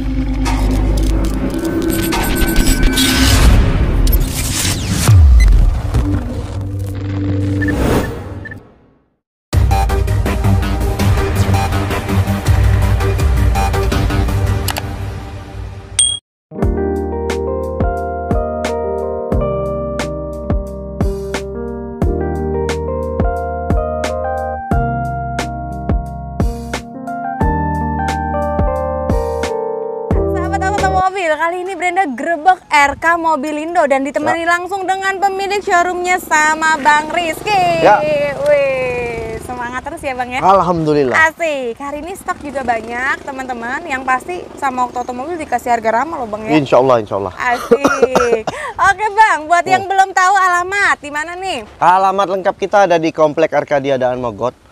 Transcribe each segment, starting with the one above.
Thank you. RK Mobilindo dan ditemani ya. langsung dengan pemilik showroomnya sama Bang Rizky. Ya. Wih, semangat terus ya Bang ya. Alhamdulillah. Asik. Hari ini stok juga banyak teman-teman yang pasti sama waktu otomobil dikasih harga ramah loh Bang ya. Insya Allah, insya Allah. Asik. Oke Bang, buat hmm. yang belum tahu alamat di mana nih? Alamat lengkap kita ada di Komplek Arkadia Daan Mogot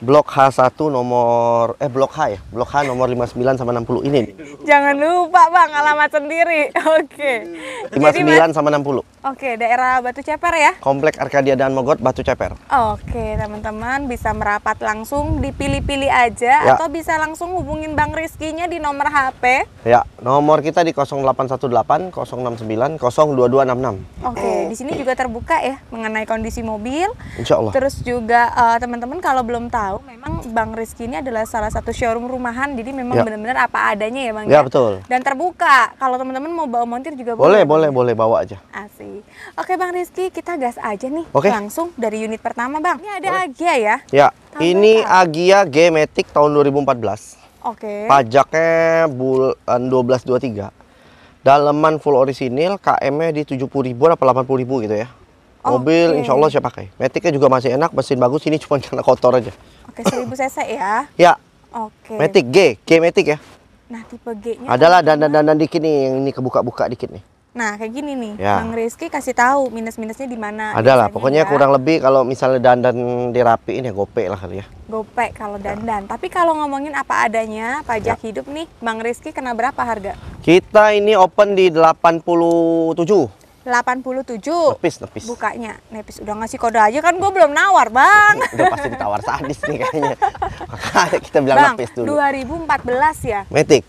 blok H1 nomor eh blok H ya, blok H nomor 59 sama 60 ini. Jangan lupa Bang alamat sendiri. Oke. Okay. 59 sama 60. Oke, okay, daerah Batu Ceper ya. Komplek Arkadia dan Mogot Batu Ceper. Oke, okay, teman-teman bisa merapat langsung dipilih-pilih aja ya. atau bisa langsung hubungin Bang Rizkinya di nomor HP. Ya, nomor kita di 0818 069 02266. Oke, okay, di sini juga terbuka ya mengenai kondisi mobil. Insya Allah. Terus juga eh, teman-teman uh, teman -teman kalau belum tahu tahu memang Bang Rizky ini adalah salah satu showroom rumahan jadi memang ya. benar-benar apa adanya ya Bang ya, ya betul dan terbuka kalau teman-teman mau bawa montir juga boleh boleh boleh, bawa aja asik oke Bang Rizky kita gas aja nih oke. langsung dari unit pertama Bang ini ada boleh. Agia ya ya tahun ini apa? Agia G-Matic tahun 2014 Oke. Pajaknya bulan 1223. Daleman full orisinil, KM-nya di 70 ribu delapan 80 ribu gitu ya. Oh, Mobil okay. Iya, insya Allah iya. saya pakai. Metiknya juga masih enak, mesin bagus. Ini cuma karena kotor aja. Oke, okay, 1000 cc ya? ya. Oke. Okay. Matic G, G metik ya. Nah, tipe G-nya adalah dandan-dandan dikit nih, yang ini kebuka-buka dikit nih. Nah, kayak gini nih. Ya. Bang Rizky kasih tahu minus-minusnya di mana. Adalah, pokoknya ya. kurang lebih kalau misalnya dandan dirapiin ya gopek lah kali ya. Gopek kalau dandan. Ya. Tapi kalau ngomongin apa adanya, pajak ya. hidup nih, Bang Rizky kena berapa harga? Kita ini open di 87. 87 nepis nepis bukanya nepis udah ngasih kode aja kan gue belum nawar bang udah pasti ditawar sadis nih kayaknya makanya kita bilang bang, nepis dulu 2014 ya metik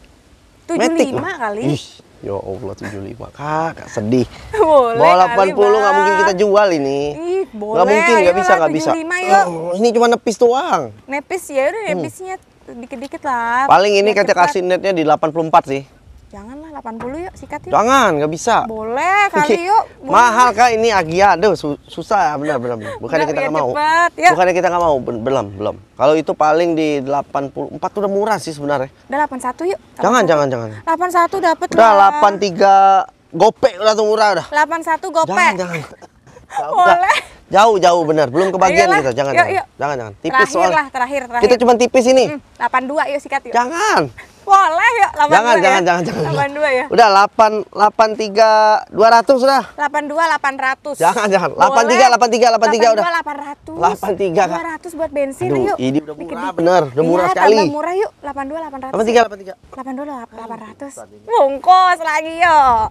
75 metik, kali Ih, ya Allah 75 kakak sedih boleh bola 80 gak mungkin kita jual ini Ih, boleh nggak mungkin gak bisa gak bisa uh, ini cuma nepis doang nepis ya udah hmm. nepisnya hmm. dikit-dikit lah paling ini kita kasih netnya di 84 sih Janganlah 80 yuk sikat yuk. Jangan, nggak bisa. Boleh kali yuk. Boleh. Mahal kak ini Agia, aduh su susah benar benar. Bukannya kita nggak mau. ya. Bukannya kita nggak mau, belum belum. Kalau itu paling di 84 udah murah sih sebenarnya. Udah 81 yuk. 81. Jangan jangan jangan. 81 dapat. Udah delapan 83 gopek udah tuh murah udah. 81 gopek. Jangan jangan. Boleh. Jauh jauh benar, belum kebagian Ayolah. kita. Gitu. Jangan yuk, jangan. Yuk. Jangan jangan. Tipis terakhir lah, terakhir terakhir. Kita cuma tipis ini. Hmm, 82 yuk sikat yuk. Jangan. Boleh ya, 82 jangan, ya? Jangan, jangan, jangan. 82 ya? Udah, 8, dua 200 sudah. 82, ratus. Jangan, jangan. tiga, 83, 83, 83, tiga udah. ratus. 800. tiga, Kak. ratus buat bensin, Aduh, yuk. ini udah murah, Dikit. bener. Udah murah ya, sekali. ratus. murah yuk. 82, tiga, 83, dua, 82, ratus. Bungkus lagi yuk.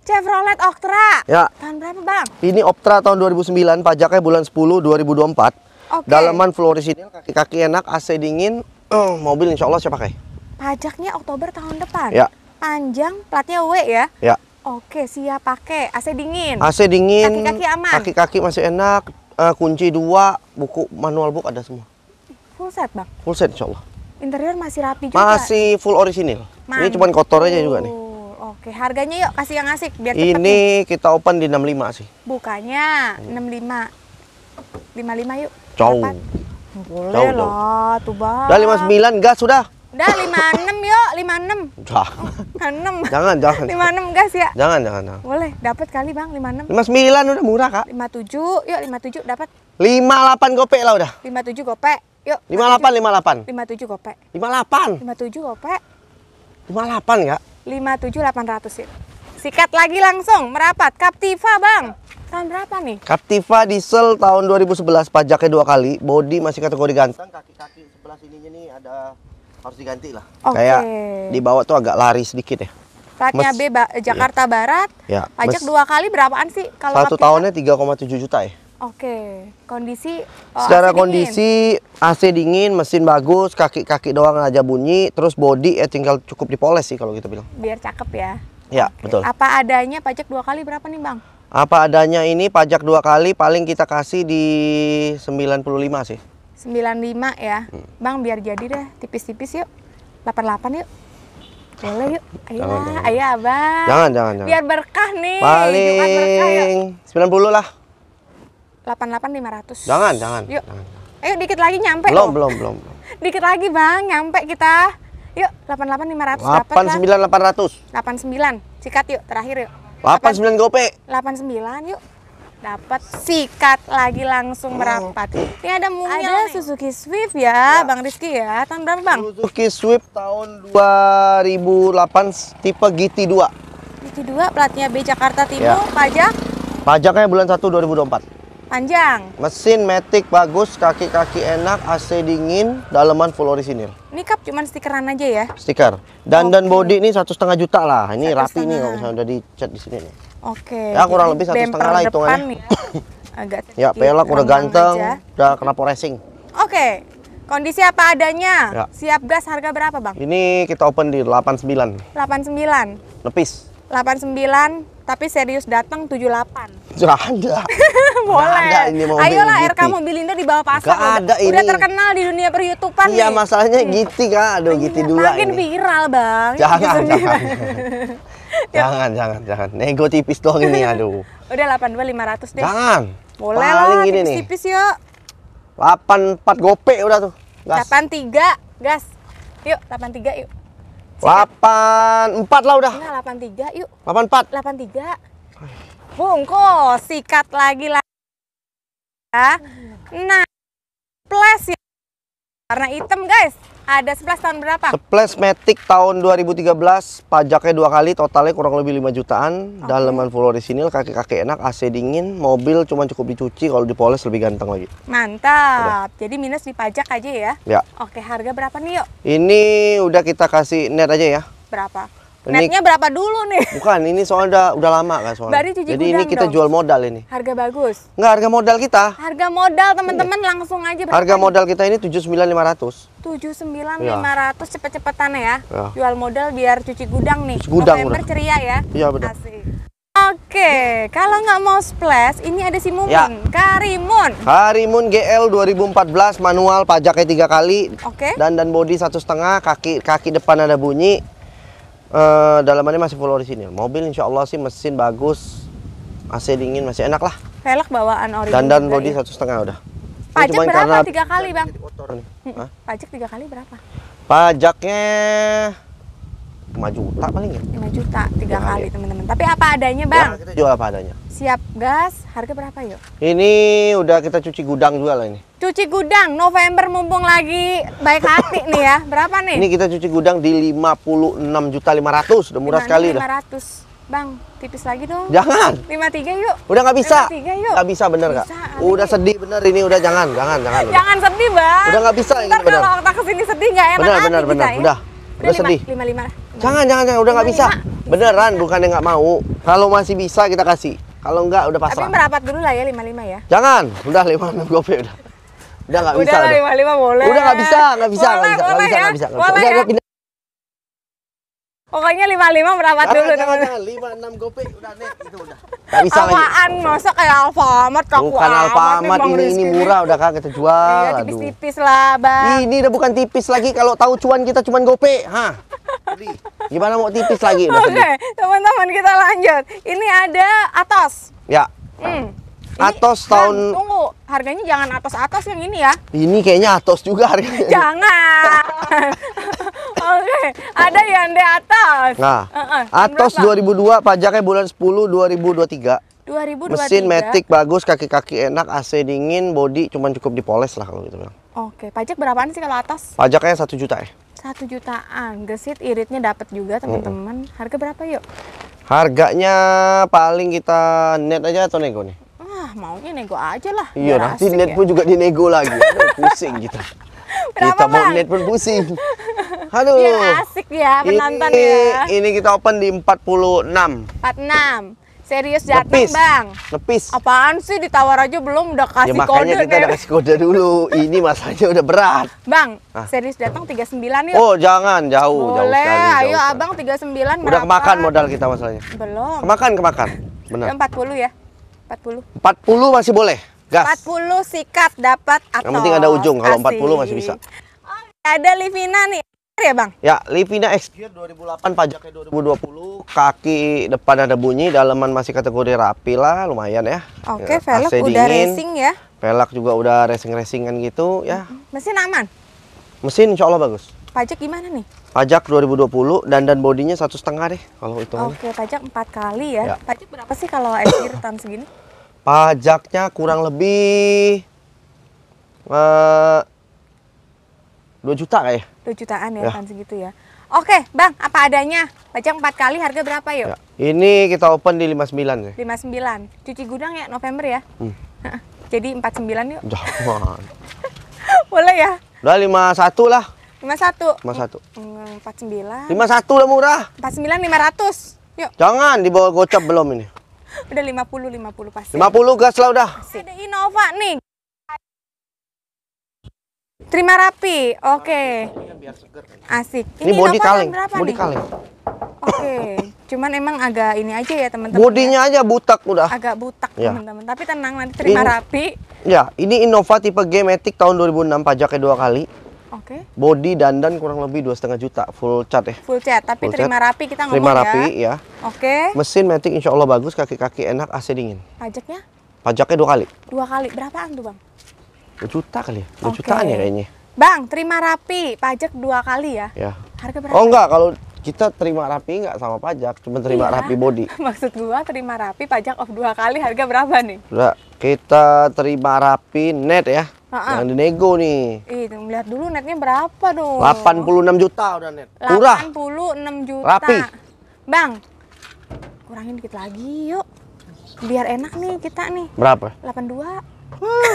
Chevrolet Octra. Ya. Tahun berapa, Bang? Ini Octra tahun 2009, pajaknya bulan 10 2024. Okay. Dalaman fluorisinil, kaki-kaki enak, AC dingin, uh, mobil insya Allah siapa pakai. Pajaknya Oktober tahun depan. Ya. Panjang, platnya W ya. Ya. Oke, siap pakai. AC dingin. AC dingin. Kaki-kaki aman. Kaki-kaki masih enak. Uh, kunci dua, buku manual book ada semua. Full set, Bang. Full set insya Allah. Interior masih rapi juga. Masih full orisinil. Ini cuma kotor aja juga nih. Oke, harganya yuk kasih yang asik biar cepet Ini nih. kita open di 65 sih. enam lima. 65. 55 yuk. Jauh. Boleh Jauh, lah, tuh Bang. Udah 59 gas sudah. Udah 56 yuk, enam Jangan. enam Jangan, jangan. lima enam gas ya. Jangan, jangan. jangan. Boleh, dapat kali Bang lima enam lima sembilan udah murah, Kak. lima 57, yuk tujuh dapat. lima 58 gopek lah udah. lima 57 gopek. Yuk. lima delapan lima tujuh gopek. lima 57 gopek. 58 enggak? 57 ratus sih. Sikat lagi langsung, merapat. Captiva, Bang. Tahun berapa nih? Captiva diesel tahun 2011 pajaknya dua kali, body masih kategori ganteng, kaki-kaki sebelah sininya nih ada harus diganti lah. Okay. Kayak di bawah tuh agak lari sedikit ya. Platnya B ba iya. Jakarta iya. Barat. Ya. Pajak dua kali berapaan sih kalau Satu tahunnya 3,7 juta ya. Oke. Kondisi oh, Secara AC kondisi dingin. AC dingin, mesin bagus, kaki-kaki doang aja bunyi, terus body ya tinggal cukup dipoles sih kalau gitu bilang. Biar cakep ya. Ya, okay. betul. Apa adanya pajak dua kali berapa nih, Bang? Apa adanya ini pajak dua kali paling kita kasih di 95 sih. 95 ya. Hmm. Bang biar jadi deh tipis-tipis yuk. 88 yuk. Boleh yuk. Ayo jangan, jangan. ayo Abang. Jangan, jangan, jangan. Biar berkah nih. Paling berkah yuk. 90 lah. 88 500. Jangan, jangan. Yuk. Jangan. Ayo dikit lagi nyampe. Belum, loh. belum, belum. dikit lagi, Bang, nyampe kita. Yuk, 88 500 dapat. 89 800. 89. Sikat yuk, terakhir yuk. 89 gope. 89 yuk dapat sikat lagi langsung oh. merapat. Ini ada mungil. Ada nih. Suzuki Swift ya, ya, Bang Rizky ya. Tahun berapa, Bang? Suzuki Swift tahun 2008 tipe GT2. GT2 platnya B Jakarta Timur, ya. pajak? Pajaknya bulan 1 2024. Panjang. Mesin matic bagus, kaki-kaki enak, AC dingin, daleman full orisinil. Ini kap cuman stikeran aja ya? Stiker. Dan okay. dan body ini satu setengah juta lah. Ini rapi nih kalau misalnya udah dicat di sini nih. Oke. Ya kurang lebih satu setengah lah hitungannya. Ya, agak ya pelak udah ganteng, aja. udah kena racing. Oke. Kondisi apa adanya. Ya. Siap gas harga berapa, Bang? Ini kita open di 89. 89. Lepis. 89 tapi serius datang 78. Sudah ada. Boleh. Ada ini mobil Ayolah lah RK Mobil di bawah pasar. Gak ada udah, ini. Udah terkenal di dunia peryutupan Iya, masalahnya hmm. Giti, Kak. Aduh, Giti iya, dua ini. Makin viral, Bang. Jangan, gitu jangan. Ya. jangan, jangan, jangan. Nego tipis doang ini, aduh. Udah 82.500 deh. Jangan. Boleh Paling lah, tipis, tipis yuk. 84 gope udah tuh. Gas. 83, gas. Yuk, 83 yuk. Sikat. 84 lah udah. Nah, 83 yuk. 84. 83. Bungkus, sikat lagi lah. Nah, plus ya. Karena hitam guys. Ada Splash tahun berapa? Splash Matic tahun 2013, pajaknya dua kali, totalnya kurang lebih 5 jutaan. Okay. Dalaman full orisinil, kaki-kaki enak, AC dingin, mobil cuma cukup dicuci, kalau dipoles lebih ganteng lagi. Mantap. Udah. Jadi minus di pajak aja ya? Ya. Oke, harga berapa nih yuk? Ini udah kita kasih net aja ya. Berapa? Ini, Netnya berapa dulu nih? Bukan, ini soalnya udah, udah lama kan soalnya. Jadi gudang Jadi ini kita dong. jual modal ini. Harga bagus. Enggak, harga modal kita. Harga modal teman-teman langsung aja berapa Harga modal kita ini 79.500. 79.500 ya. cepet-cepetan ya. ya. Jual modal biar cuci gudang nih. Cuci gudang udah. ceria ya. Iya benar. Asik. Oke, kalau nggak mau splash, ini ada si Mumun, ya. Karimun. Karimun GL 2014 manual pajaknya tiga kali. Oke. Dan dan body satu setengah, kaki kaki depan ada bunyi uh, dalamannya masih full original. Mobil insya Allah sih mesin bagus, AC dingin masih enak lah. Velg bawaan orisinil. Dandan body ya? satu setengah udah. Pajak berapa? Karena tiga kali bang? Pajak tiga kali berapa? Pajaknya 5 juta paling ya 5 juta tiga ya, kali teman-teman tapi apa adanya bang ya, kita jual apa adanya siap gas harga berapa yuk ini udah kita cuci gudang lah ini cuci gudang November mumpung lagi baik hati nih ya berapa nih ini kita cuci gudang di 56 juta 500 udah murah sekali 500. dah 500 Bang, tipis lagi dong. Jangan. 53 yuk. Udah nggak bisa. 53 yuk. Nggak bisa bener nggak? Udah sedih bener ini udah jangan, jangan, jangan. jangan sedih, Bang. Udah nggak bisa Ntar ini bener. kalau kita kesini sedih nggak enak bener, bener, bener. Ya. Udah, udah, lima, sedih. Lima lima lah. Jangan jangan jangan udah nggak bisa. Beneran bukan yang nggak mau. Kalau masih bisa kita kasih. Kalau nggak udah pasrah. Tapi merapat dulu lah ya lima lima ya. Jangan, udah lima enam gope udah. Udah nggak bisa. Udah lima lima boleh. Udah nggak bisa, nggak bisa, gak bisa, gak bisa, Gak ya. bisa. Udah, udah ya. Pokoknya 55 merawat Karena dulu jangan, jangan, 5 6 gopay udah nih, itu udah. Gak bisa Apaan lagi. masa kayak Alfamart kaku Bukan Alfamart ini ini murah udah kagak kita jual. Iya tipis-tipis lah, Bang. Ini udah bukan tipis lagi kalau tahu cuan kita cuman hah. ha. Gimana mau tipis lagi Oke, okay, teman-teman kita lanjut. Ini ada atas. Ya. Hmm. Atos tahun Bang, tunggu, harganya jangan atos-atos yang ini ya. Ini kayaknya atos juga harganya. Jangan. Oke, ada yang di atas. Nah, uh -uh. atos 2002 pajaknya bulan 10 2023. 2023. Mesin metik bagus, kaki-kaki enak, AC dingin, body cuman cukup dipoles lah kalau gitu bilang. Oke, pajak berapaan sih kalau atas? Pajaknya satu juta ya. Satu jutaan, gesit iritnya dapat juga teman-teman. -hmm. Harga berapa yuk? Harganya paling kita net aja atau nego nih? ah maunya nego aja lah iya nanti net ya. pun juga dinego lagi Aduh, pusing kita Berapa kita mau net pun pusing halo Biar asik ya penonton ini, ya. Ini kita open di 46. 46. Serius datang Lepis. bang. Lepis. Apaan sih ditawar aja belum udah ya, kasih ya, makanya kode. kita udah kasih kode dulu. ini masanya udah berat. Bang, ah. serius datang 39 yuk. Oh jangan jauh Boleh, jauh sekali. Jauh ayo sekali. abang 39 Udah kemakan modal kita masalahnya. Belum. Kemakan kemakan. Benar. 40 ya. 40. 40 masih boleh. Gas. 40 sikat dapat atau Yang penting ada ujung. Kalau Asik. 40 masih bisa. Oh, ada Livina nih. Ya, Bang. Ya, Livina X Gear 2008 pajaknya 2020, kaki depan ada bunyi, dalaman masih kategori rapi lah, lumayan ya. Oke, ya, velg udah dingin, racing ya. Velg juga udah racing-racingan gitu ya. Mesin aman. Mesin insya Allah bagus. Pajak gimana nih? Pajak 2020 dan dan bodinya satu setengah deh kalau itu. Oke, pajak empat kali ya. ya. Pajak berapa sih kalau akhir tahun segini? Pajaknya kurang lebih uh, juta kayak. Dua jutaan ya, ya. kan segitu ya. Oke, Bang, apa adanya? Pajak empat kali harga berapa yuk? Ya. Ini kita open di lima sembilan ya. Lima sembilan. Cuci gudang ya November ya. Hmm. Jadi sembilan yuk. Jangan. Boleh ya? Udah 51 lah lima satu lima satu empat sembilan lima satu lah murah empat sembilan lima ratus yuk jangan dibawa gocap belum ini udah lima puluh lima puluh pasti lima puluh gas lah udah ada Innova nih terima rapi oke okay. asik ini, ini body kaleng body kaleng oke okay. cuman emang agak ini aja ya teman-teman bodinya ya. aja butak udah agak butak ya. teman-teman tapi tenang nanti terima ini, rapi ya ini Innova tipe tahun dua tahun 2006 pajaknya dua kali Oke. Okay. Body dandan kurang lebih dua setengah juta full cat ya. Full cat, tapi full terima cat. rapi kita ngomong terima ya. rapi ya. Oke. Okay. Mesin matic insya Allah bagus, kaki-kaki enak, AC dingin. Pajaknya? Pajaknya dua kali. Dua kali berapaan tuh bang? Dua juta kali ya, dua okay. jutaan ya kayaknya. Bang, terima rapi, pajak dua kali ya? Ya. Harga berapa? Oh enggak, kalau kita terima rapi nggak sama pajak, cuma terima iya. rapi body. Maksud gua terima rapi pajak off dua kali harga berapa nih? Udah, kita terima rapi net ya. Ha-ha. Yang dinego nih. Ih, lihat dulu netnya berapa dong. 86 juta udah net. Murah. 86 juta. Rapi. Bang, kurangin dikit lagi yuk. Biar enak nih kita nih. Berapa? 82. Hmm.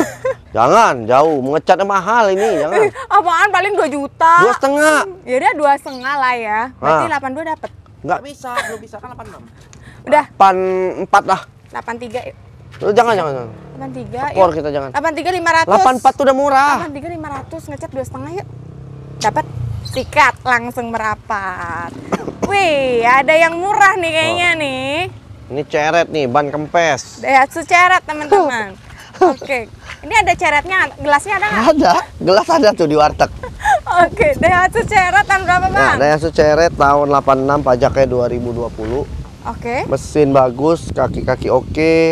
jangan jauh mengecatnya mahal ini jangan apaan paling 2 juta dua setengah ya udah dua setengah lah ya berarti ha. 82 dapat nggak bisa belum bisa kan 86. udah 84 lah 83 yuk. Lu eh, jangan jangan jangan. 83. Skor kita jangan. 83 500. 84 tuh udah murah. 83 500 ngecat 2 setengah yuk. Dapat sikat langsung merapat. Wih, ada yang murah nih kayaknya oh. nih. Ini ceret nih, ban kempes. Datsu ya, ceret teman-teman. Oke, okay. ini ada ceretnya, gelasnya ada nggak? Ada, gelas ada tuh di warteg. Oke, okay. Daihatsu Ceret tahun berapa nah, bang? Nah, Daihatsu Ceret tahun 86, pajaknya 2020. Oke. Okay. Mesin bagus, kaki-kaki oke, okay,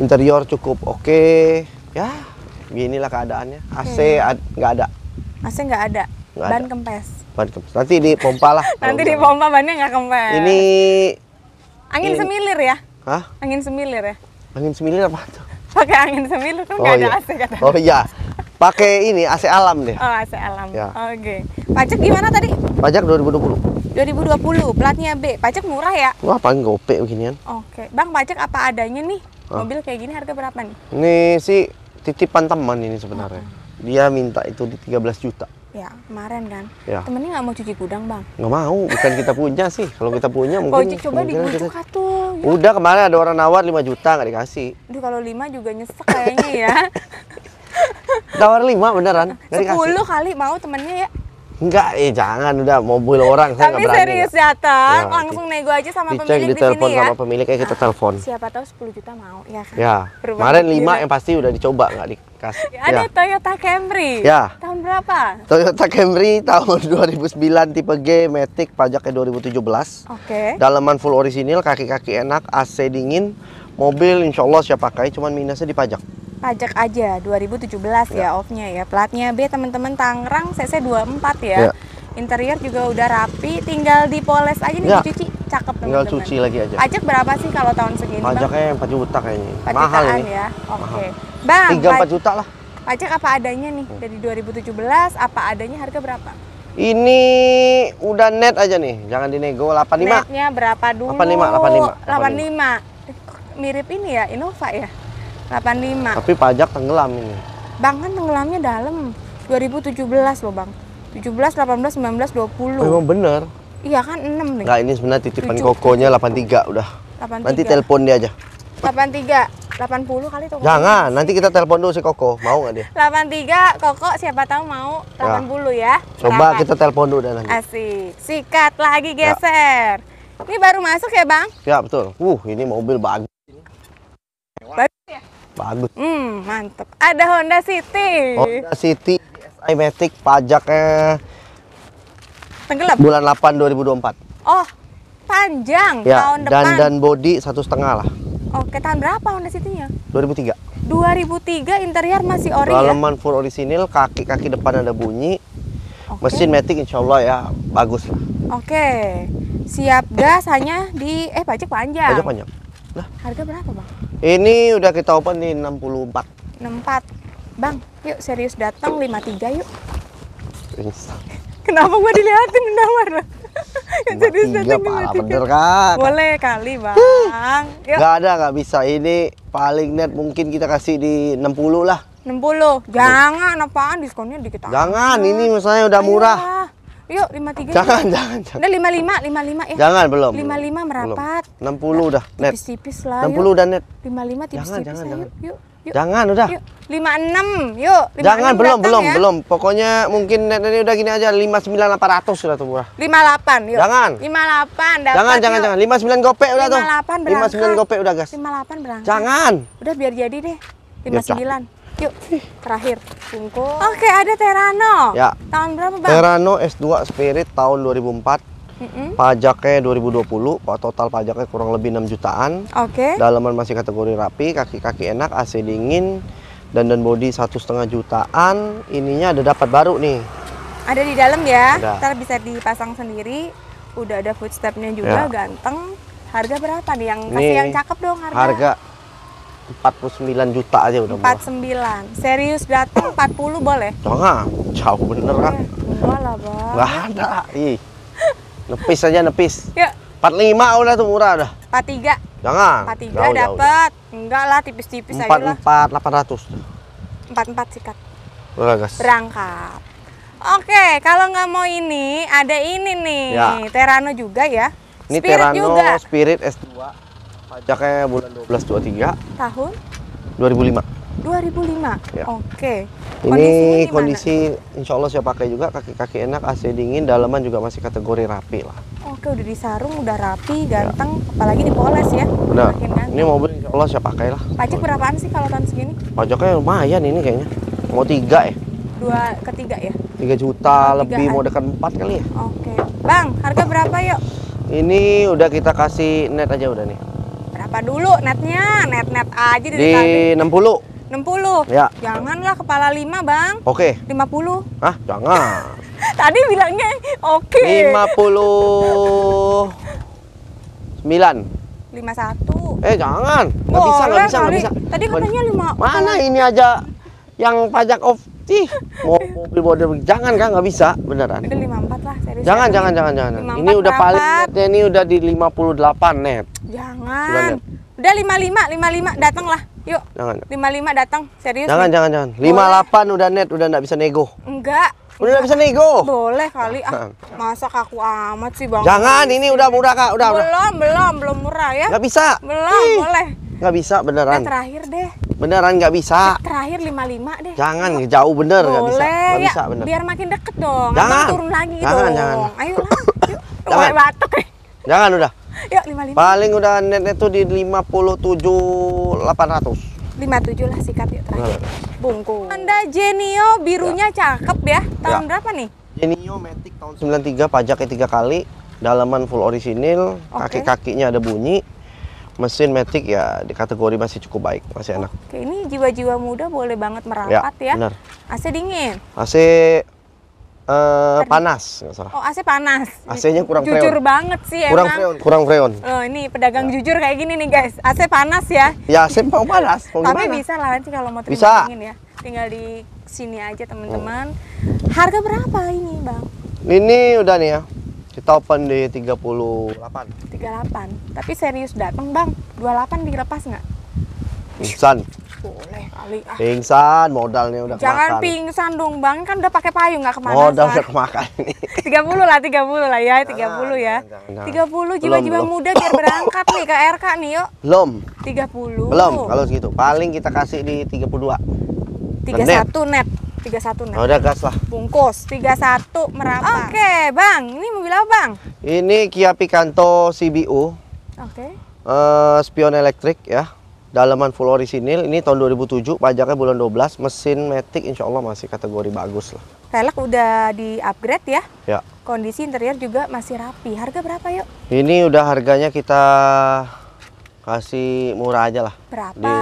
interior cukup oke okay. ya ginilah keadaannya hmm. AC nggak ada AC nggak ada gak ban ada. kempes ban kempes nanti di pompa lah nanti di pompa bannya nggak kempes ini angin ini. semilir ya Hah? angin semilir ya angin semilir apa tuh pakai angin semilir kan nggak oh, ada iya. AC kata oh iya pakai ini AC alam deh. Oh, AC alam. Ya. Oke. Okay. Pajak gimana tadi? Pajak 2020. 2020, platnya B. Pajak murah ya? Wah, paling gope beginian. Oke. Okay. Bang, pajak apa adanya nih? Mobil kayak gini harga berapa nih? Ini sih titipan teman ini sebenarnya. Hmm. Dia minta itu di 13 juta. Ya, kemarin kan. Ya. Temennya nggak mau cuci gudang, Bang. Nggak mau, bukan kita punya sih. Kalau kita punya mungkin... Kau coba dibujuk kita... tuh. Ya. Udah, kemarin ada orang nawar 5 juta, nggak dikasih. Duh, kalau 5 juga nyesek kayaknya ya. Tawar 5 beneran, nggak dikasih. 10 kali mau temennya ya. Enggak, eh jangan udah mobil orang saya Tapi berani, serius enggak. datang, ya, ya langsung nego aja sama pemilik di telepon ya. sama pemilik kayak kita ah, telepon. Siapa tahu 10 juta mau, ya kan? Ya. Kemarin 5 yang pasti udah dicoba nggak dikasih. ya, ada ya. Toyota Camry. Ya. Tahun berapa? Toyota Camry tahun 2009 tipe G Matic pajaknya 2017. Oke. Okay. Dalaman full orisinil, kaki-kaki enak, AC dingin. Mobil insya Allah siap pakai, cuman minusnya di pajak pajak aja 2017 ya, ya offnya ya. Platnya B teman-teman Tangerang CC 24 ya. ya. Interior juga udah rapi, tinggal dipoles aja nih ya. cuci cakep teman-teman. Tinggal cuci lagi aja. Pajak berapa sih kalau tahun segini? Pajaknya yang 4 juta kayaknya. 4 Mahal ini. ya. Oke. Okay. Bang, 3 4 juta lah. Pajak apa adanya nih hmm. dari 2017 apa adanya harga berapa? Ini udah net aja nih, jangan dinego 85. Netnya berapa dulu? 85, 85. 85. 85. Mirip ini ya, Innova ya? 85. Tapi pajak tenggelam ini. Bang kan tenggelamnya dalam. 2017 loh, Bang. 17, 18, 19, 20. Memang bener. Iya kan 6 nih. Enggak ini sebenarnya titipan 7. kokonya 83 udah. 83. Nanti telepon dia aja. 83. 80 kali tuh. Jangan, nanti kita telepon dulu si Koko. Mau nggak dia? 83 Koko siapa tahu mau 80 ya. ya. Coba Lapan. kita telepon dulu dan nanti. Asik. Sikat lagi ya. geser. Ya. Ini baru masuk ya, Bang? Ya, betul. Uh, ini mobil bagus bagus. Hmm, mantep. Ada Honda City. Honda City SI Matic pajaknya tenggelam. Bulan 8 2024. Oh, panjang ya, tahun depan. Dan dan body satu setengah lah. Oke, tahun berapa Honda City-nya? 2003. 2003 interior masih ori Kalaman ya? full orisinil, kaki-kaki depan ada bunyi. Okay. Mesin Matic insya Allah ya bagus lah. Oke. Okay. Siap gas hanya di eh pajak panjang. Pajak panjang. Lah, harga berapa, Bang? Ini udah kita open di 64. 64. Bang, yuk serius datang 53 yuk. Kenapa gue dilihatin nawar? Jadi saya Bener kan? Boleh kali, Bang. Yuk. Gak ada, gak bisa. Ini paling net mungkin kita kasih di 60 lah. 60. Jangan apaan diskonnya dikit aja. Jangan, ini misalnya udah murah. Ayolah. Yuk, 53. Jangan, yuk. jangan, jangan. Udah 55, 55 ya. Jangan, belum. 55 merapat. Belum. 60 udah, net. Tipis-tipis lah. 60 yuk. udah net. 55 tipis-tipis. Jangan, jangan, lah, jangan. Yuk, yuk. Jangan udah. Yuk. 56, yuk. 56 jangan, belum, belum, ya. belum. Pokoknya mungkin net ini udah gini aja 59800 sudah tuh murah. 58, yuk. Jangan. 58 dapat. Jangan, jangan, yuk. jangan. 59 gopek udah 58 tuh. 58 berangkat. 59 gopek udah, gas. 58 berangkat. Jangan. Udah biar jadi deh. 59. Ya, Yuk, terakhir bungkus. Oke, ada Terano. Ya. Tahun berapa, Bang? Terano S2 Spirit tahun 2004. Mm -hmm. Pajaknya 2020, total pajaknya kurang lebih 6 jutaan. Oke. Okay. Dalaman masih kategori rapi, kaki-kaki enak, AC dingin, Dan dan body satu setengah jutaan. Ininya ada dapat baru nih. Ada di dalam ya. Ada. Ntar bisa dipasang sendiri. Udah ada footstepnya juga, ya. ganteng. Harga berapa nih yang kasih nih, yang cakep dong harga? Harga 49 juta aja udah 49 Bawa. serius datang 40 boleh? jangan jauh bener kan iya, enggak lah bang enggak ada ih nepis aja nepis yuk ya. 45 udah tuh murah dah 43 jangan 43 jauh, dapet jauh. enggak lah tipis-tipis aja lah 44 800 44 sikat udah gas berangkat Oke, kalau nggak mau ini, ada ini nih, ya. Terano juga ya. Ini spirit Terano, juga. Spirit S2 pajaknya bulan 12 23 tahun 2005 2005. Ya. Oke. Okay. Ini kondisi insya Allah saya pakai juga kaki-kaki enak, AC dingin, dalaman juga masih kategori rapi lah. Oke, udah disarung, udah rapi, ganteng, ya. apalagi dipoles ya. nah Ini mobil insya Allah saya pakai lah. Pajak berapaan sih kalau tahun segini? Pajaknya lumayan ini kayaknya. Mau tiga ya? Dua ketiga ya? Tiga juta oh, lebih, mau dekat empat kali ya? Oke. Bang, harga berapa yuk? Ini udah kita kasih net aja udah nih berapa dulu netnya? Net-net aja di, di tadi. 60. 60? Ya. Janganlah kepala 5, Bang. Oke. Okay. 50. Hah? Jangan. tadi bilangnya oke. Okay. 50 9. 51. Eh, jangan. Enggak bisa, enggak bisa, enggak bisa. Tadi katanya 5. Mana ini aja yang pajak off Ih, mau mobil model jangan kan nggak bisa beneran. ini 54 lah serius. Jangan, jangan, jangan, jangan. Ini udah paling netnya ini udah di 58 net. Jangan. Bulan, Udah 55, 55 datang lah. Yuk. Jangan. 55 datang, serius. Jangan, nih. jangan, jangan. Boleh. 58 udah net, udah nggak bisa nego. Enggak. Udah enggak bisa nego. Boleh kali ah. Masa kaku amat sih, Bang. Jangan, ini udah murah, Kak. Udah, belum, udah. belum, belum murah ya. Enggak bisa. Belum, Ih. boleh. Nggak bisa beneran. Nah, terakhir deh. Beneran enggak bisa. Nah, terakhir 55 deh. Jangan, oh. jauh bener enggak bisa. Enggak ya, bisa bener. Biar makin deket dong. Jangan. turun lagi jangan, dong. Jangan, jangan. Ayo lah. Yuk. Jangan. Batuk. Jangan udah. Yuk 55. Paling udah netnya tuh di ratus lima 57 lah sikat yuk terakhir. Bungku. Honda Genio birunya ya. cakep ya. Tahun ya. berapa nih? Genio Matic tahun 93 pajaknya tiga kali, dalaman full orisinil, okay. kaki-kakinya ada bunyi. Mesin Matic ya di kategori masih cukup baik, masih enak. Oke, ini jiwa-jiwa muda boleh banget merapat ya. ya. Benar. AC dingin. AC Uh, panas nggak salah. Oh AC panas. AC-nya kurang jujur freon. Jujur banget sih kurang Freon, kurang freon. Oh, ini pedagang ya. jujur kayak gini nih guys. AC panas ya. Ya AC mau panas. Tapi gimana? bisa lah nanti kalau mau bisa. ya. Tinggal di sini aja teman-teman. Hmm. Harga berapa ini bang? Ini udah nih ya. Kita open di 38. 38. Tapi serius datang bang. 28 dilepas nggak? bisa boleh kali ah. Pingsan modalnya udah Jangan kemakan. pingsan dong Bang, kan udah pakai payung nggak kemana Modal udah kemakan ini. tiga puluh lah, tiga puluh lah ya, tiga puluh ya. tiga puluh jiwa-jiwa muda biar berangkat nih ke RK nih yuk. Belum. 30. Belum, kalau segitu. Paling kita kasih di 32. satu net. tiga satu net. Oh, udah gas lah. Bungkus tiga satu merapat Oke, okay, Bang. Ini mobil apa, Bang? Ini Kia Picanto CBU. Oke. Okay. Uh, eh, spion elektrik ya dalaman full orisinil ini tahun 2007 pajaknya bulan 12 mesin Matic insya Allah masih kategori bagus lah Relak udah di upgrade ya ya kondisi interior juga masih rapi harga berapa yuk ini udah harganya kita kasih murah aja lah. Berapa? Di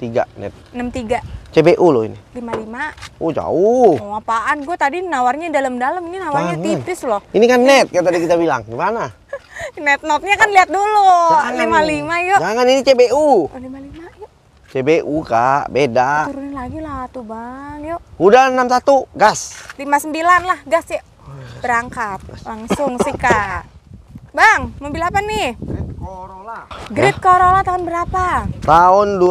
63 net. 63. CBU loh ini. 55. Oh, jauh. Oh, apaan? Gue tadi nawarnya dalam-dalam, ini nawarnya Bang. tipis loh. Ini kan net yang tadi kita bilang. Gimana? net notnya kan lihat dulu. Jangan. 55 yuk. Jangan ini CBU. Oh, 55 yuk. CBU kak, beda. Turunin lagi lah tuh bang, yuk. Udah 61, gas. 59 lah, gas yuk. Oh, iya. Berangkat, langsung sih kak. Bang, mobil apa nih? Corolla. Great Corolla tahun berapa? Tahun 2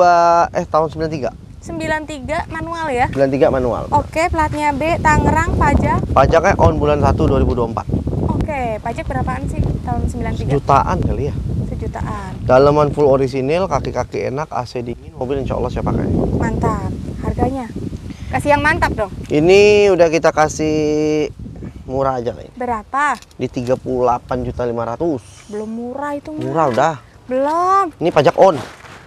eh tahun 93. 93 manual ya? 93 manual. Oke, platnya B, Tangerang, pajak? Pajaknya on bulan 1 2024. Oke, pajak berapaan sih tahun 93? Jutaan kali ya. Sejutaan. Dalaman full orisinil, kaki-kaki enak, AC dingin, mobil insya Allah saya pakai. Mantap. Harganya? Kasih yang mantap dong. Ini udah kita kasih murah aja nih. Berapa? Di 38 juta 500 belum murah itu murah udah belum ini pajak on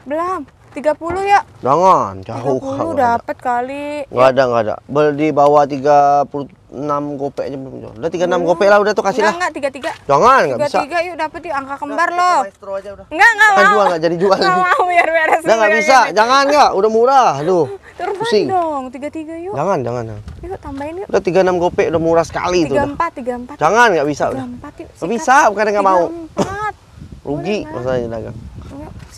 belum tiga puluh ya? Jangan, jauh 30 dapat kali. Enggak ada, enggak ada. Bel di bawah 36 enam belum jauh. Udah 36 enam gopek lah udah tuh kasih enggak, lah. Enggak, 33. Jangan, enggak bisa. tiga yuk dapat di angka kembar loh. Maestro aja udah. Enggak, enggak mau. jual enggak jadi jual. Enggak mau biar beres. Enggak, enggak bisa. Jangan enggak, udah murah. Aduh. Turun Pusing. dong, 33 yuk. Jangan, jangan. Yuk tambahin yuk. Udah 36 gopek udah murah sekali tiga empat 34, empat Jangan, enggak bisa. 34 yuk. bisa, bukan enggak mau. Rugi masalahnya dagang.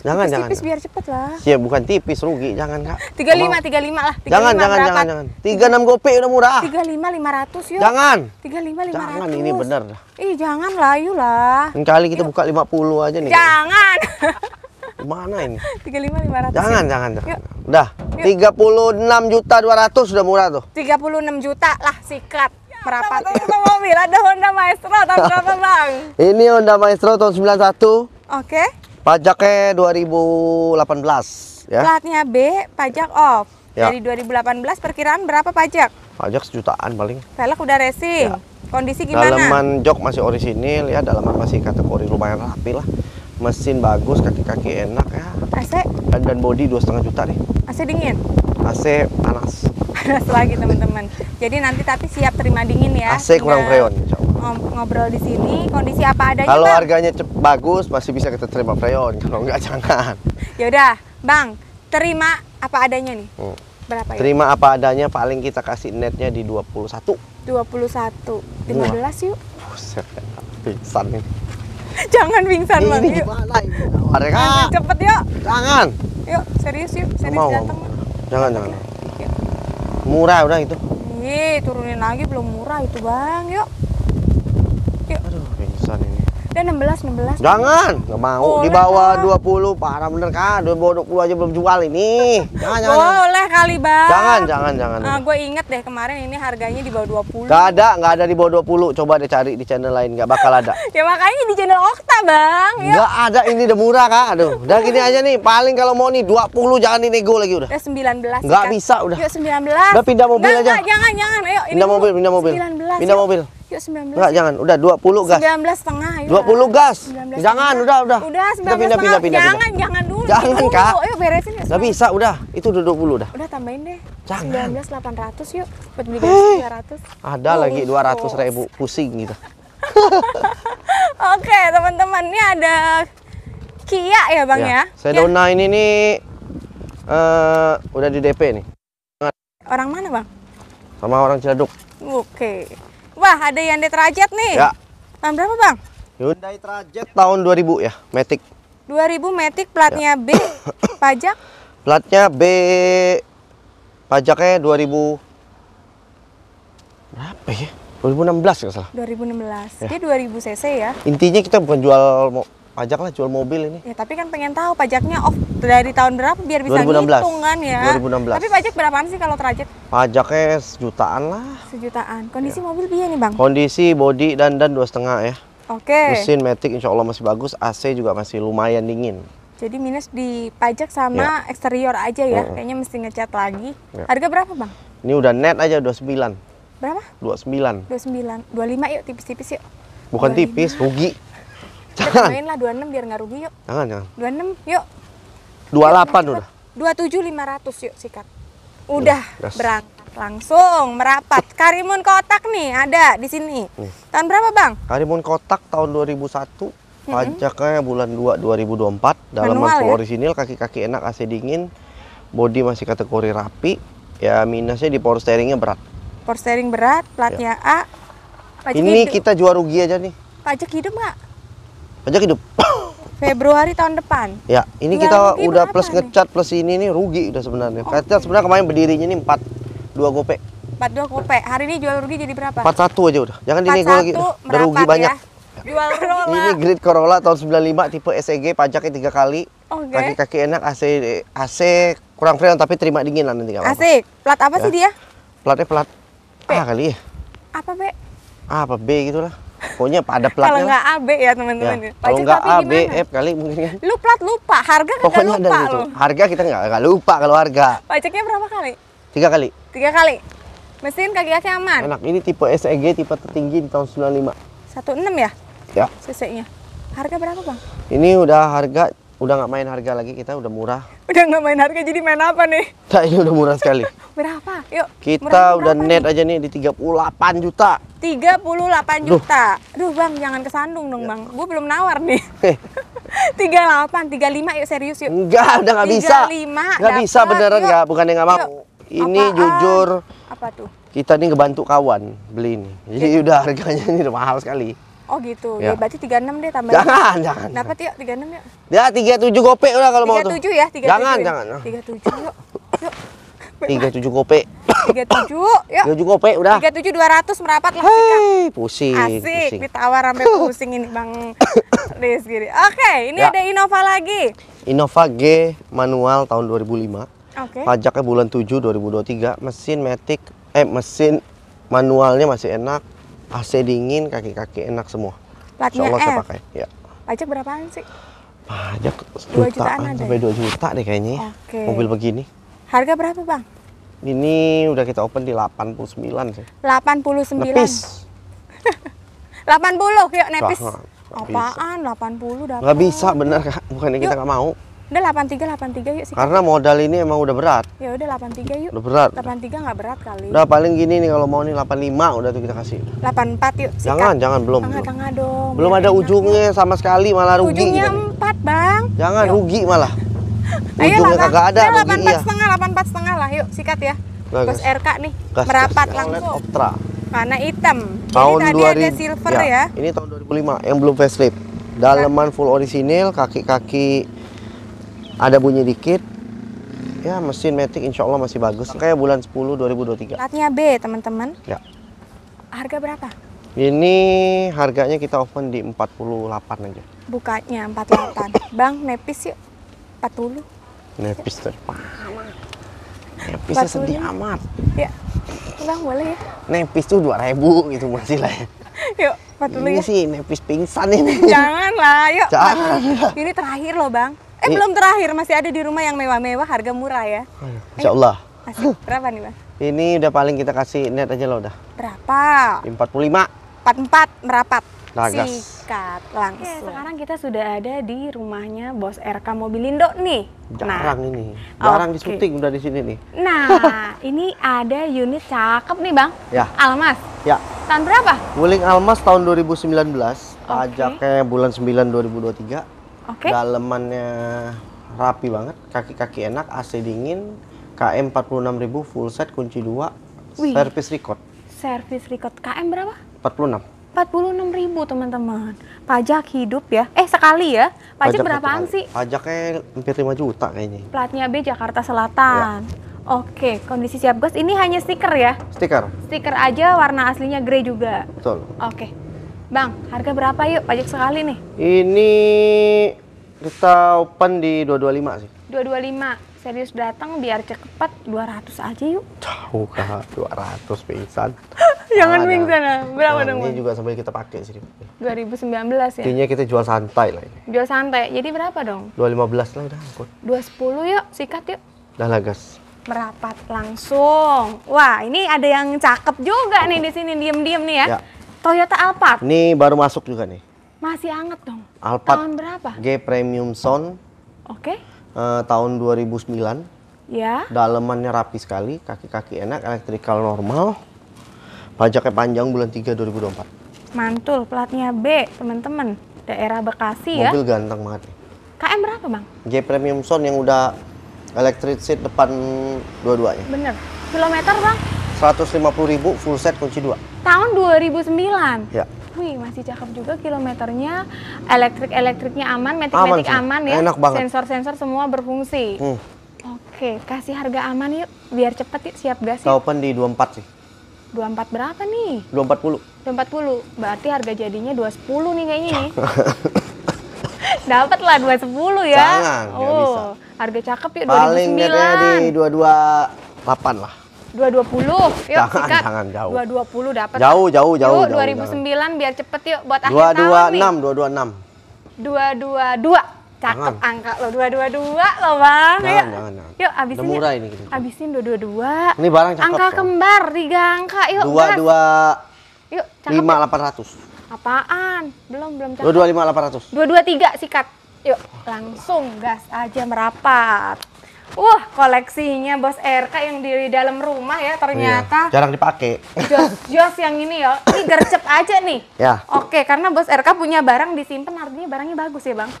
Jangan, tipis, jangan. Tipis biar cepet lah. Siap, bukan tipis, rugi. Jangan, Kak. Tiga lima, tiga lima lah. 35 jangan, jangan, jangan, jangan. enam gope udah murah. Tiga lima 500 yuk. Jangan. Tiga lima ratus. Jangan, ini bener. Ih, jangan lah, yuk lah. Kali kita yuk. buka puluh aja nih. Jangan. Mana ini? Tiga lima, lima ratus. jangan, jangan. Yuk. Udah, puluh enam juta dua ratus udah murah tuh. Tiga puluh enam juta lah, sikat merapat. Itu mobil ada Honda Maestro tahun berapa bang? Ini Honda Maestro tahun satu. Oke. Pajaknya 2018 ya. Platnya B, pajak off. Ya. Dari 2018 perkiraan berapa pajak? Pajak sejutaan paling. Velg udah racing. Ya. Kondisi gimana? Dalaman jok masih orisinil ya, dalaman masih kategori lumayan rapi lah mesin bagus kaki-kaki enak ya AC dan body dua setengah juta nih AC dingin AC panas panas lagi teman-teman jadi nanti tapi siap terima dingin ya AC kurang freon ngobrol di sini kondisi apa adanya kalau bang? harganya bagus masih bisa kita terima freon kalau nggak jangan yaudah bang terima apa adanya nih hmm. berapa ya? terima apa adanya paling kita kasih netnya di dua 21 21 15 Wah. yuk Buset, pingsan nih Jangan pingsan, Bang. Ini yuk. gimana ini? cepet yuk. Jangan. Yuk, serius yuk. Serius Mau, datang. Jangan, jangan. Murah udah itu. Ih, turunin lagi belum murah itu, Bang. Yuk. Udah 16, 16. Jangan, nggak mau. Di bawah 20, parah bener kan. Dua puluh 20 aja belum jual ini. Jangan, jangan. Boleh kali, Bang. Jangan, jangan, jangan. Uh, ah, gue inget deh kemarin ini harganya di bawah 20. Gak ada, nggak ada di bawah 20. Coba deh cari di channel lain, nggak bakal ada. ya makanya di channel Okta, Bang. Ya. Nggak ada, ini udah murah, Kak. Aduh, udah gini aja nih. Paling kalau mau nih 20 jangan dinego lagi udah. Ya eh, 19. Nggak kan? bisa udah. Yuk ya, 19. Udah pindah mobil gak, aja. Gak, jangan, jangan. Ayo, pindah mobil, pindah mobil. 19. Pindah yuk. mobil. Yuk 19. Enggak, ya? jangan. Udah 20 gas. 19 setengah. Ayo. Ya. 20 gas. 19 jangan, udah, udah. Udah 19 Kita pindah, pindah, pindah, jangan, pindah. jangan dulu. Jangan, dulu. Kak. Ayo beresin ya. Enggak bisa, udah. Itu udah 20 udah. Udah tambahin deh. Jangan. 19 800 yuk. Buat beli gas 300. Ada oh, lagi 200 gitu. ribu. Pusing gitu. Oke, okay, teman-teman. Ini ada Kia ya, Bang ya. ya? Sedona ya. ini nih uh, udah di DP nih. Orang mana, Bang? Sama orang Ciledug. Oke. Okay. Wah, ada Hyundai Trajet nih. Ya. Tahun berapa, Bang? Hyundai Trajet tahun 2000 ya, Matic. 2000 Matic platnya ya. B, pajak? Platnya B pajaknya 2000 berapa ya? 2016 nggak salah. 2016. Ya. Dia 2000 cc ya. Intinya kita bukan jual pajak lah jual mobil ini. Ya, tapi kan pengen tahu pajaknya off dari tahun berapa biar bisa hitungan ya. 2016. Tapi pajak berapaan sih kalau trajet? Pajaknya sejutaan lah. Sejutaan. Kondisi ya. mobil biaya nih bang? Kondisi body dan dan dua setengah ya. Oke. Okay. Mesin matic insya Allah masih bagus, AC juga masih lumayan dingin. Jadi minus di pajak sama ya. eksterior aja ya, -hmm. kayaknya mesti ngecat lagi. Ya. Harga berapa bang? Ini udah net aja dua sembilan. Berapa? Dua Dua sembilan. sembilan. Dua lima yuk tipis-tipis yuk. Bukan 25. tipis, rugi. Kita mainlah lah 26 biar nggak rugi yuk. Jangan, jangan. 26, yuk. 28 delapan udah. 27500 yuk sikat. Udah yes. berangkat langsung merapat Karimun Kotak nih ada di sini. Nih. Tahun berapa, Bang? Karimun Kotak tahun 2001. Mm-hmm. Pajaknya bulan 2 2024 dalam full ya? orisinil kaki-kaki enak AC dingin body masih kategori rapi ya minusnya di power steeringnya berat power steering berat platnya ya. A pajak ini hidup. kita jual rugi aja nih pajak hidup nggak pajak hidup Februari tahun depan ya ini kita udah plus ngecat plus ini nih rugi udah sebenarnya oh, okay. sebenarnya kemarin berdirinya ini empat dua gope empat dua gope hari ini jual rugi jadi berapa empat satu aja udah jangan ini lagi udah rugi ya. banyak jual Corolla ini grid Corolla tahun 95 tipe SEG pajaknya tiga kali okay. kaki kaki enak AC AC kurang freon tapi terima dingin lah nanti kalau. asik plat apa ya. sih dia platnya plat A kali ya apa B apa B gitu lah. Pokoknya pada platnya. Kalau nggak AB ya teman-teman. Ya. Kalau nggak AB, F kali mungkin ya Lu plat lupa, harga kita Pokoknya lupa ada gitu. Harga kita nggak lupa kalau harga. Pajaknya berapa kali? Tiga kali. Tiga kali. Mesin kaki kaki aman. Enak. Ini tipe SEG tipe tertinggi di tahun Satu enam ya? Ya. CC-nya. Harga berapa, Bang? Ini udah harga udah nggak main harga lagi kita udah murah. Udah nggak main harga jadi main apa nih? Nah, ini udah murah sekali berapa? Yuk. Kita udah berapa net nih? aja nih di 38 juta. 38 Duh. juta. Aduh, Bang, jangan kesandung dong, ya. Bang. Gue belum nawar nih. 38, 35 yuk serius yuk. Enggak, udah enggak bisa. 35. Enggak bisa beneran enggak, bukan yang enggak mau. Ini Apaan? jujur apa tuh? Kita nih ngebantu kawan beli ini. Jadi gitu. udah harganya ini udah mahal sekali. Oh gitu. Ya, ya berarti 36 deh tambah. Jangan, ini. jangan. Dapat yuk 36 yuk. Ya 37 gopek udah kalau 37 mau tuh. 37 ya, 37. Jangan, jangan. 37 yuk. yuk. Tiga tujuh kope. Tiga tujuh, yuk. Tiga tujuh udah. Tiga tujuh dua ratus merapat lah. Hei, pusing. Asik, pusing. ditawar sampai pusing ini bang Riz gini. Oke, ini ya. ada Innova lagi. Innova G manual tahun 2005. Oke. Okay. Pajaknya bulan tujuh dua dua ribu puluh tiga mesin Matic eh mesin manualnya masih enak, AC dingin, kaki-kaki enak semua. Platnya saya pakai. Ya. Pajak berapaan sih? Pajak jutaan, jutaan sampai 2 ya? juta deh kayaknya. Ya. Okay. Mobil begini. Harga berapa bang? Ini udah kita open di 89 sih. 89? Nepis. 80 yuk nepis. Apaan? 80 dapat. Nggak bisa bener kak, bukannya kita nggak mau. Udah 83, 83 yuk sih. Karena modal ini emang udah berat. Ya udah 83 yuk. Udah berat. 83 nggak berat kali. Udah paling gini nih kalau mau nih 85 udah tuh kita kasih. 84 yuk. Sikat. Jangan, jangan belum. Tengah-tengah dong. Belum ada ujungnya sama sekali malah rugi. Ujungnya 4 bang. Jangan rugi malah. Ayo kagak ada. Delapan empat iya. setengah, delapan empat setengah lah. Yuk sikat ya. Terus RK nih gas, merapat gas, langsung. Optra. Karena hitam. Tahun Jadi tadi 2000, ada silver ya, ya. Ini tahun 2005 yang belum facelift. Daleman full orisinil, kaki-kaki ada bunyi dikit. Ya mesin Matic insya Allah masih bagus. Kayak bulan 10 2023. Platnya B teman-teman. Ya. Harga berapa? Ini harganya kita open di 48 aja. Bukanya 48. Bang, nepis yuk. 40. Nepis tuh parah. Nepisnya sedih amat. Ya. Udah boleh ya. Nepis tuh 2000 gitu masih lah ya. yuk, 40 ini ya. sih nepis pingsan ini. Jangan lah, yuk. Jangan. Ini terakhir loh, Bang. Eh, ini... belum terakhir, masih ada di rumah yang mewah-mewah, harga murah ya. Eh, Insya Allah. Eh, masih berapa nih, Bang? Ini udah paling kita kasih net aja loh, udah. Berapa? 45. 44 merapat. Nagas. sikat langsung. Oke, sekarang kita sudah ada di rumahnya Bos RK Mobilindo nih. Jarang nah, ini, jarang okay. di udah di sini nih. Nah, ini ada unit cakep nih Bang. Ya. Almas. Ya. Tahun berapa? Wuling Almas tahun 2019, pajaknya okay. bulan 9 2023. Oke. Okay. Dalemannya rapi banget, kaki-kaki enak, AC dingin, KM 46.000 full set kunci 2, Servis service record. Service record KM berapa? 46 enam ribu teman-teman. Pajak hidup ya. Eh sekali ya. Pajak, Pajak berapaan sih? Pajaknya hampir 5 juta kayaknya. Platnya B Jakarta Selatan. Ya. Oke, kondisi siap gas ini hanya stiker ya? Stiker. Stiker aja warna aslinya grey juga. Betul. Oke. Bang, harga berapa yuk pajak sekali nih? Ini kita open di 225 sih. 225 serius datang biar cepet 200 aja yuk. Tahu kah 200 pingsan. Jangan pingsan lah. Berapa nah, dong? Ini juga sampai kita pakai sih. 2019 ya. Kayaknya kita jual santai lah ini. Jual santai. Jadi berapa dong? 215 lah udah angkut. 210 yuk, sikat yuk. Dah lah gas. Merapat langsung. Wah, ini ada yang cakep juga nih di sini diem-diem nih ya. ya. Toyota Alphard. Ini baru masuk juga nih. Masih anget dong. Alphard. Tahun berapa? G Premium Sound. Oke. Okay uh, tahun 2009. Ya. Dalemannya rapi sekali, kaki-kaki enak, elektrikal normal. Pajaknya panjang bulan 3 2024. Mantul, platnya B, teman-teman. Daerah Bekasi Mobil ya. Mobil ganteng banget. KM berapa, Bang? G Premium Sound yang udah electric seat depan dua-duanya. Bener. Kilometer, Bang? ribu full set kunci dua. Tahun 2009. Ya wih masih cakep juga kilometernya, elektrik-elektriknya aman, metik-metik aman, aman ya, Enak banget. sensor-sensor semua berfungsi. Hmm. Oke, kasih harga aman yuk, biar cepet yuk, siap gas yuk. Open di 24 sih. 24 berapa nih? 240. 240, berarti harga jadinya 210 nih kayaknya nih. Dapat lah 210 ya. Jangan, oh, bisa. Harga cakep yuk Paling 229. Paling di 228 lah dua dua 220. Yuk, jangan, sikat. jangan jauh. 220 dapat. Jauh, jauh, jauh. Yuk, dua 2009 jauh. biar cepet yuk buat 226, dua tahun nih. dua dua Cakep jangan. angka lo dua lo, Bang. Jangan, yuk. Jangan, jangan. Yuk, abisin. Udah murah ini gitu. Abisin 222. Ini barang cakep. Angka kembar, tiga angka. Yuk, dua Yuk, cakep. 5800. Apaan? Belum, belum cakep. 225 dua 223 sikat. Yuk, langsung gas aja merapat. Wah, koleksinya Bos RK yang di dalam rumah ya ternyata. Iya, jarang dipakai. Jos-jos yang ini ya, ini gercep aja nih. Ya. Oke, karena Bos RK punya barang disimpan artinya barangnya bagus ya, Bang.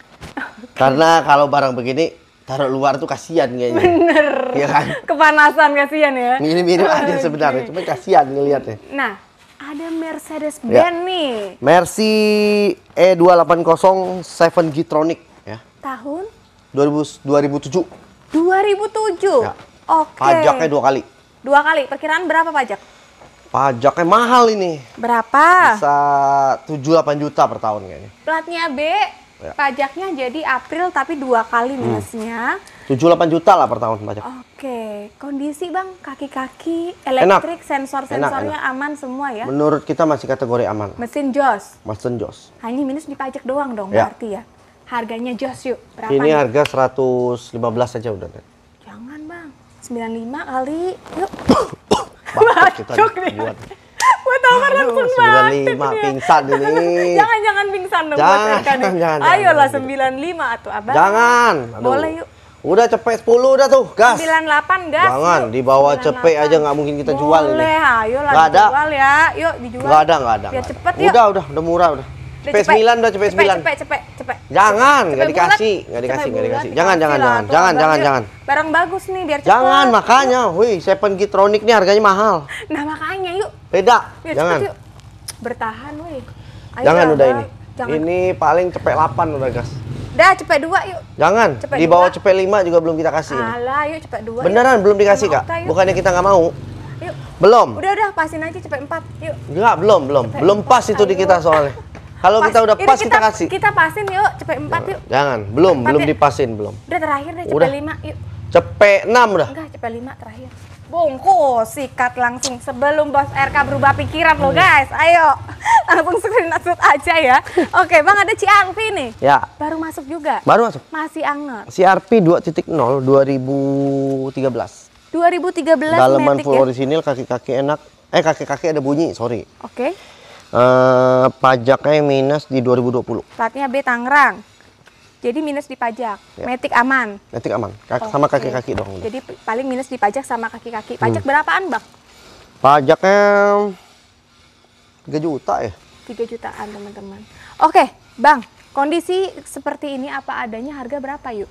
karena kalau barang begini taruh luar tuh kasihan kayaknya. Bener. Iya kan? Kepanasan kasihan ya. Mirip-mirip aja sebenarnya, cuma kasihan ngelihatnya. Nah, ada Mercedes Benz ya. nih. Mercy E280 7 Gitronic ya. Tahun 2000, 2007. 2007. Ya. Oke. Okay. Pajaknya dua kali. Dua kali. Perkiraan berapa pajak? Pajaknya mahal ini. Berapa? Bisa 7-8 juta per tahun kayaknya. Platnya B, ya. pajaknya jadi April tapi dua kali hmm. minusnya. Hmm. 7-8 juta lah per tahun pajak. Oke. Kondisi bang, kaki-kaki, elektrik, sensor-sensornya aman semua ya? Menurut kita masih kategori aman. Mesin jos? Mesin jos. Hanya minus di pajak doang dong ya. berarti ya? Harganya jos yuk. Berapa Ini nih? harga 115 aja udah kan Jangan bang. 95 kali. Yuk. Bacok nih. Buat. buat Omar langsung batuk 95 pingsan ini. Jangan-jangan pingsan dong jangan, buat Eka nih. Jangan, Ayolah jangan, 95 atau apa Jangan. Aduh. Boleh yuk. Udah cepet 10 udah tuh, gas. 98 gas. Jangan, di bawah cepet aja nggak mungkin kita Boleh, jual ini. Boleh, ayo lah jual ya. Yuk dijual. Nggak ada, nggak ada. Biar gak cepet ada. yuk. Udah, udah, udah murah udah. P9 udah cepet 9. Cepet cepet cepet. Jangan, enggak dikasih, enggak dikasih, enggak dikasih. Jangan jangan jangan. Jangan jangan jangan. Barang bagus nih biar cepet. Jangan makanya, wih, Seven Gitronic nih harganya mahal. Nah, makanya yuk. Beda. jangan. Bertahan wih. jangan udah ini. Ini paling cepet 8 udah gas. Dah cepet dua yuk. Jangan. Cepet di bawah cepet lima juga belum kita kasih. Alah, yuk cepet dua. Beneran belum dikasih kak? Bukannya kita nggak mau? Yuk. Belum. Udah udah pasin aja cepet empat yuk. Enggak belum belum belum pas itu di kita soalnya. Kalau kita udah pas kita, kita kasih. Kita pasin yuk, cepet empat yuk. Jangan, belum, belum dipasin belum. Udah terakhir deh cepet lima yuk. Cepet enam udah. Enggak, cepet lima terakhir. Bungkus, sikat langsung sebelum bos RK berubah pikiran lo iya. guys. Ayo, langsung screenshot aja ya. Oke, Bang ada CRP nih. Ya. Baru masuk juga. Baru masuk. Masih anget. CRP 2.0 2013. 2013 Dalaman Floresinil ya? kaki-kaki enak. Eh kaki-kaki ada bunyi, sorry. Oke. Okay. Eh, pajaknya minus di 2020. Platnya B Tangerang. Jadi minus di pajak. Ya. Metik aman. Metik aman. K oh, sama kaki-kaki okay. dong. Jadi paling minus di pajak sama kaki-kaki. Pajak hmm. berapaan, Bang? Pajaknya 3 juta ya. 3 jutaan, teman-teman. Oke, okay, Bang. Kondisi seperti ini apa adanya harga berapa, yuk?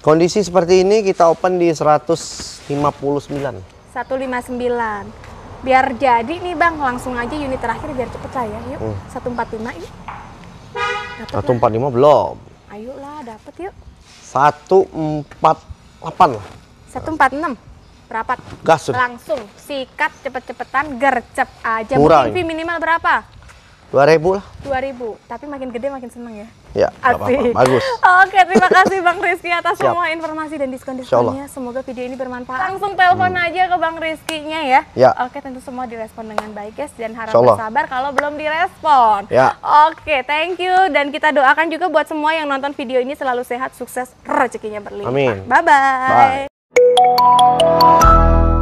Kondisi seperti ini kita open di 159. 159 biar jadi nih bang langsung aja unit terakhir biar cepet lah ya yuk hmm. satu empat lima ini satu empat lima belum ayo lah dapet yuk satu empat delapan satu empat enam berapa gas langsung sikat cepet-cepetan gercep aja Murah, mungkin minimal berapa dua ribu lah dua ribu tapi makin gede makin seneng ya Ya, -apa. Bagus. Oke, terima kasih Bang Rizky atas Siap. semua informasi dan diskon-diskonnya. Semoga video ini bermanfaat. Langsung telepon hmm. aja ke Bang Rizky-nya ya. ya. Oke, tentu semua direspon dengan baik guys dan harap bersabar kalau belum direspon. Ya. Oke, thank you dan kita doakan juga buat semua yang nonton video ini selalu sehat, sukses, rezekinya berlimpah. Amin. Bye-bye. bye bye